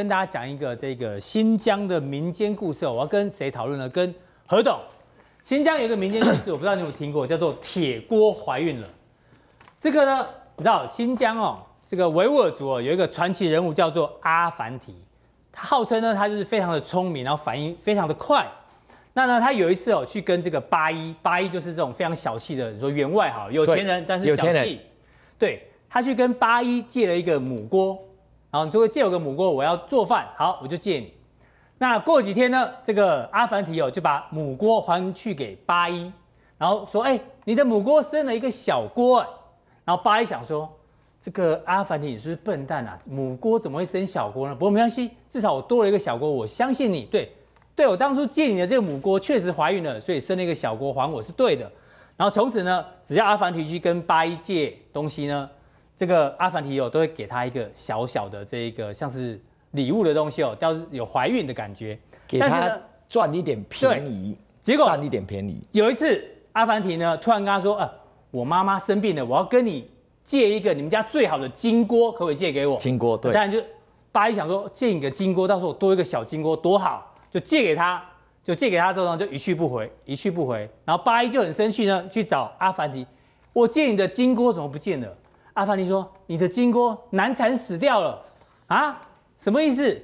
跟大家讲一个这个新疆的民间故事，我要跟谁讨论呢？跟何董。新疆有一个民间故事，我不知道你有听过，叫做铁锅怀孕了。这个呢，你知道新疆哦，这个维吾尔族哦，有一个传奇人物叫做阿凡提，他号称呢，他就是非常的聪明，然后反应非常的快。那呢，他有一次哦，去跟这个八一，八一就是这种非常小气的，你说员外哈，有钱人，但是小气。对，他去跟八一借了一个母锅。然后你就会借我个母锅，我要做饭，好，我就借你。那过几天呢，这个阿凡提哦，就把母锅还去给八一，然后说：“哎，你的母锅生了一个小锅。”哎，然后八一想说：“这个阿凡提你是不是笨蛋啊？母锅怎么会生小锅呢？”不过没关系，至少我多了一个小锅，我相信你。对，对我当初借你的这个母锅确实怀孕了，所以生了一个小锅还我是对的。然后从此呢，只要阿凡提去跟八一借东西呢。这个阿凡提哦，都会给他一个小小的这个像是礼物的东西哦，表是有怀孕的感觉，给他赚一点便宜，结果赚一点便宜。有一次阿凡提呢，突然跟他说啊，我妈妈生病了，我要跟你借一个你们家最好的金锅，可不可以借给我？金锅，对。当然就八一想说借你个金锅，到时候我多一个小金锅多好，就借给他，就借给他之后呢，就一去不回，一去不回。然后八一就很生气呢，去找阿凡提，我借你的金锅怎么不见了？阿凡提说：“你的金锅难产死掉了，啊，什么意思？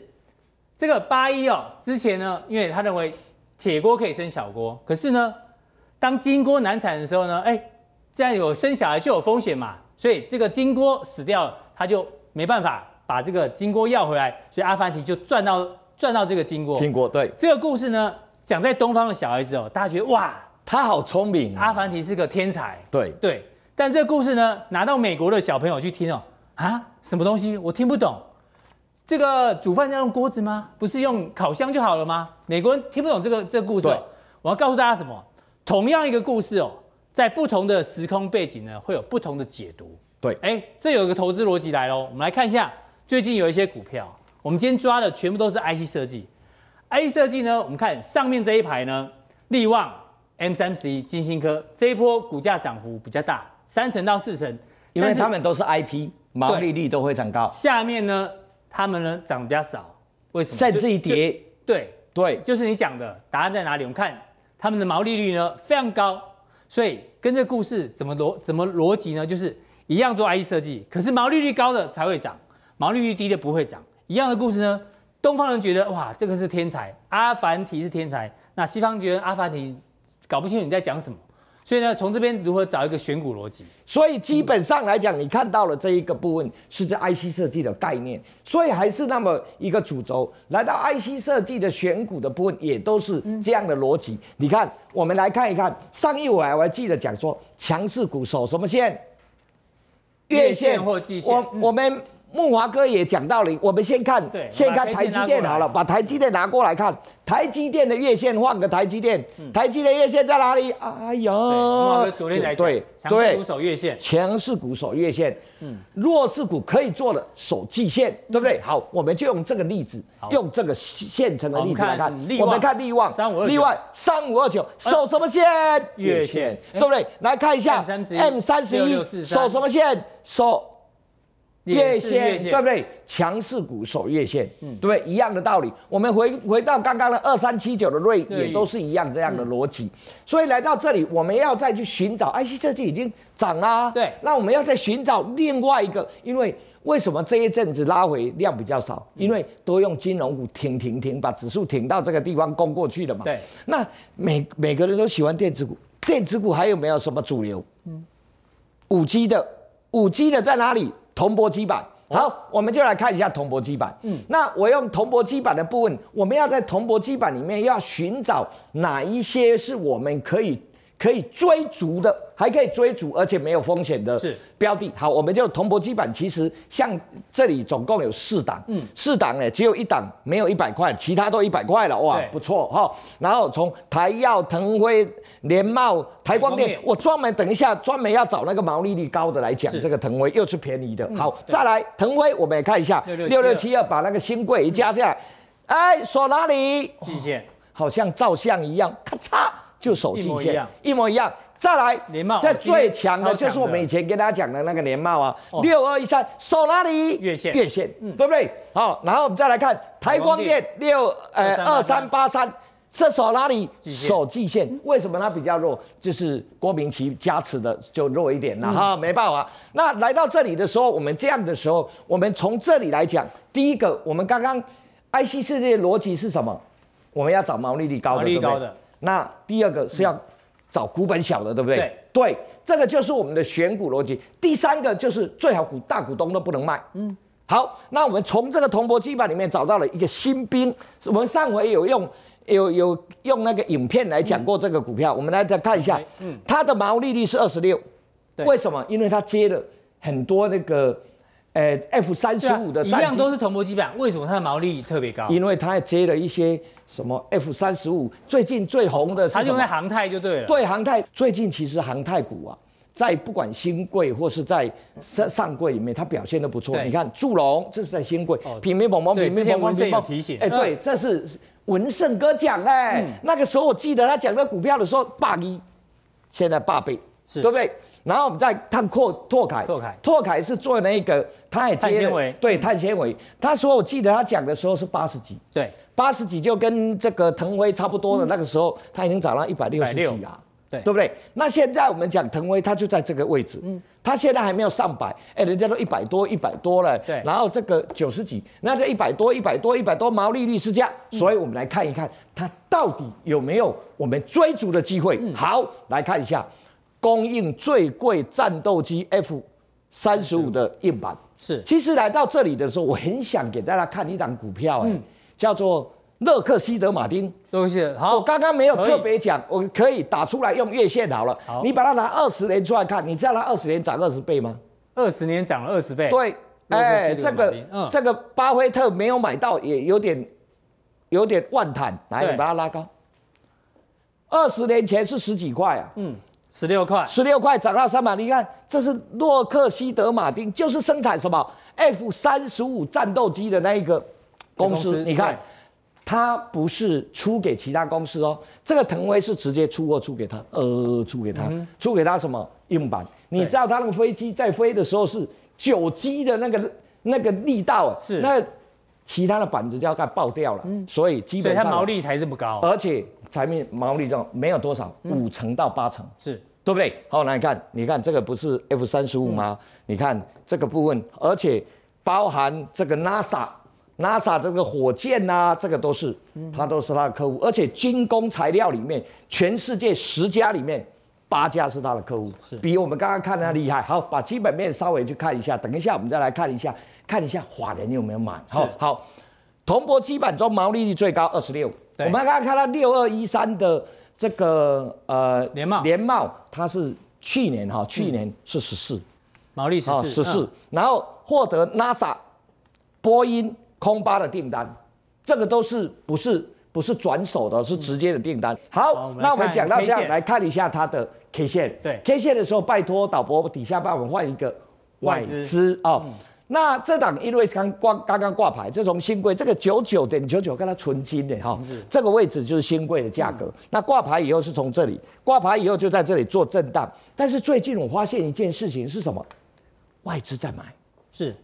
这个八一哦，之前呢，因为他认为铁锅可以生小锅，可是呢，当金锅难产的时候呢，哎，这样有生小孩就有风险嘛，所以这个金锅死掉了，他就没办法把这个金锅要回来，所以阿凡提就赚到赚到这个金锅。金锅对这个故事呢，讲在东方的小孩子哦，大家觉得哇，他好聪明，阿凡提是个天才。对对。”但这故事呢，拿到美国的小朋友去听哦，啊，什么东西？我听不懂。这个煮饭要用锅子吗？不是用烤箱就好了吗？美国人听不懂这个这故事。我要告诉大家什么？同样一个故事哦，在不同的时空背景呢，会有不同的解读。对，哎，这有一个投资逻辑来喽。我们来看一下，最近有一些股票，我们今天抓的全部都是 IC 设计。IC 设计呢，我们看上面这一排呢，力旺、M 三十一、金星科这一波股价涨幅比较大。三层到四层，因为他们都是 IP，毛利率都会常高。下面呢，他们呢涨比较少，为什么？甚至一叠，对对，就是你讲的答案在哪里？我们看他们的毛利率呢非常高，所以跟这个故事怎么逻怎么逻辑呢？就是一样做 IP 设计，可是毛利率高的才会涨，毛利率低的不会涨。一样的故事呢，东方人觉得哇，这个是天才，阿凡提是天才。那西方觉得阿凡提搞不清楚你在讲什么。所以呢，从这边如何找一个选股逻辑？所以基本上来讲，你看到了这一个部分是这 IC 设计的概念，所以还是那么一个主轴。来到 IC 设计的选股的部分，也都是这样的逻辑。你看，我们来看一看，上一回我还记得讲说，强势股守什么线？月线或季线。我我们。木华哥也讲道理，我们先看，先看台积电好了，把台积电拿过来看，台积电的月线，换个台积电，台积的月线在哪里？哎呀，昨天对对，强势股守月线，强势股守月线，嗯，弱势股可以做的守季线，对不对？好，我们就用这个例子，用这个现成的例子来看，我们看利旺，利旺三五二九，守什么线？月线，对不对？来看一下 M 三十一，守什么线？守。月线对不对？强势股守月线，对不对？一样的道理。我们回回到刚刚的二三七九的瑞，也都是一样这样的逻辑。所以来到这里，我们要再去寻找。IC 设计已经涨啊，对。那我们要再寻找另外一个，因为为什么这一阵子拉回量比较少？因为都用金融股挺挺挺，把指数挺到这个地方攻过去了嘛。对。那每每个人都喜欢电子股，电子股还有没有什么主流？嗯。五 G 的，五 G 的在哪里？铜箔基板，好，我们就来看一下铜箔基板。嗯，那我用铜箔基板的部分，我们要在铜箔基板里面要寻找哪一些是我们可以。可以追逐的，还可以追逐，而且没有风险的标的。好，我们就同博基板。其实像这里总共有四档，嗯，四档呢，只有一档没有一百块，其他都一百块了，哇，不错哈。然后从台药、腾辉、联茂、台光电，我专门等一下，专门要找那个毛利率高的来讲。这个腾辉又是便宜的。好，再来腾辉，我们也看一下六六七二，把那个新贵加上。哎，索哪里？季线好像照相一样，咔嚓。就守季线一模一样，再来连帽这最强的就是我们以前跟大家讲的那个连帽啊，六二一三，手拉里月线，月线，对不对？好，然后我们再来看台光电六，呃，二三八三，这手拉里守季线，为什么它比较弱？就是郭明奇加持的就弱一点了哈，没办法。那来到这里的时候，我们这样的时候，我们从这里来讲，第一个，我们刚刚 I C 世界的逻辑是什么？我们要找毛利率高的，毛利率高的。那第二个是要找股本小的，对不对？对，这个就是我们的选股逻辑。第三个就是最好股大股东都不能卖。嗯，好，那我们从这个铜箔基板里面找到了一个新兵。我们上回有用有有用那个影片来讲过这个股票，我们来再看一下。嗯，它的毛利率是二十六，为什么？因为它接了很多那个。哎，F 三十五的，一样都是同箔基板，为什么它的毛利特别高？因为它接了一些什么 F 三十五，最近最红的是它就在航太就对了。对航太，最近其实航太股啊，在不管新贵或是在上上柜里面，它表现都不错。你看祝龙，这是在新贵，品明邦宝，品明邦宝，品提醒。哎，对，这是文胜哥讲哎，那个时候我记得他讲的股票的时候八一，现在八倍，对不对？然后我们再看拓拓凯，拓凯拓凯是做那个，他也碳纤维对碳纤维。他说，我记得他讲的时候是八十几，对，八十几就跟这个腾威差不多的那个时候，他已经涨到一百六。十几啊，对，对不对？那现在我们讲腾威，它就在这个位置，嗯，它现在还没有上百，哎，人家都一百多一百多了，对。然后这个九十几，那这一百多一百多一百多毛利率是这样，所以我们来看一看，它到底有没有我们追逐的机会？好，来看一下。供应最贵战斗机 F 三十五的硬板。是。其实来到这里的时候，我很想给大家看一档股票，哎，叫做勒克希德马丁。多西好，我刚刚没有特别讲，我可以打出来用月线好了。好，你把它拿二十年出来看，你知道它二十年涨二十倍吗？二十年涨了二十倍。对，哎，这个这个巴菲特没有买到也有点有点万坦。来把它拉高。二十年前是十几块啊。嗯。十六块，十六块涨到三百。你看，这是洛克希德马丁，就是生产什么 F 三十五战斗机的那一个公司。你看，它不是出给其他公司哦，这个腾威是直接出货出给他，呃，出给他，出给他什么硬板？你知道，他那个飞机在飞的时候是九 G 的那个那个力道，是那其他的板子就要快爆掉了。嗯，所以基本上毛利才这么高，而且。台面毛利率没有多少，五成到八成，是对不对？好，来看，你看这个不是 F 三十五吗？你看这个部分，而且包含这个 NASA、NASA 这个火箭呐，这个都是，它都是它的客户，而且军工材料里面，全世界十家里面八家是它的客户，是比我们刚刚看的厉害。好，把基本面稍微去看一下，等一下我们再来看一下，看一下法人有没有满？好，好，铜箔基本中毛利率最高二十六。我们刚刚看到六二一三的这个呃联帽，联帽它是去年哈，去年是十四，毛利四，十四，然后获得 NASA、波音、空巴的订单，这个都是不是不是转手的，是直接的订单。好，那我们讲到这样，来看一下它的 K 线。对，K 线的时候，拜托导播底下帮我们换一个外资啊。那这档因为刚挂刚刚挂牌，这从新贵这个九九点九九，跟它纯金的哈，这个位置就是新贵的价格。那挂牌以后是从这里，挂牌以后就在这里做震荡。但是最近我发现一件事情是什么？外资在买，是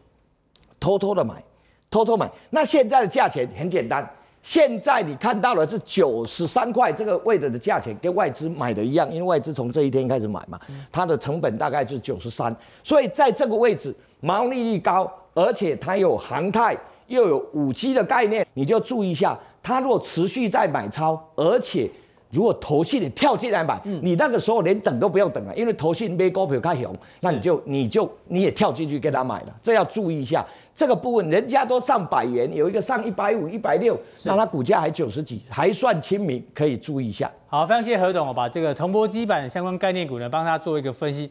偷偷的买，偷偷买。那现在的价钱很简单。现在你看到的是九十三块这个位置的价钱，跟外资买的一样，因为外资从这一天开始买嘛，它的成本大概就九十三，所以在这个位置毛利率高，而且它有航太又有五 G 的概念，你就注意一下，它若持续在买超，而且。如果投信你跳进来买，你那个时候连等都不用等了，因为投信没高票开熊，那你就你就你也跳进去给他买了，这要注意一下这个部分。人家都上百元，有一个上一百五、一百六，那它股价还九十几，还算亲民，可以注意一下。好，非常谢谢何总，把这个铜箔基板相关概念股呢，帮他做一个分析。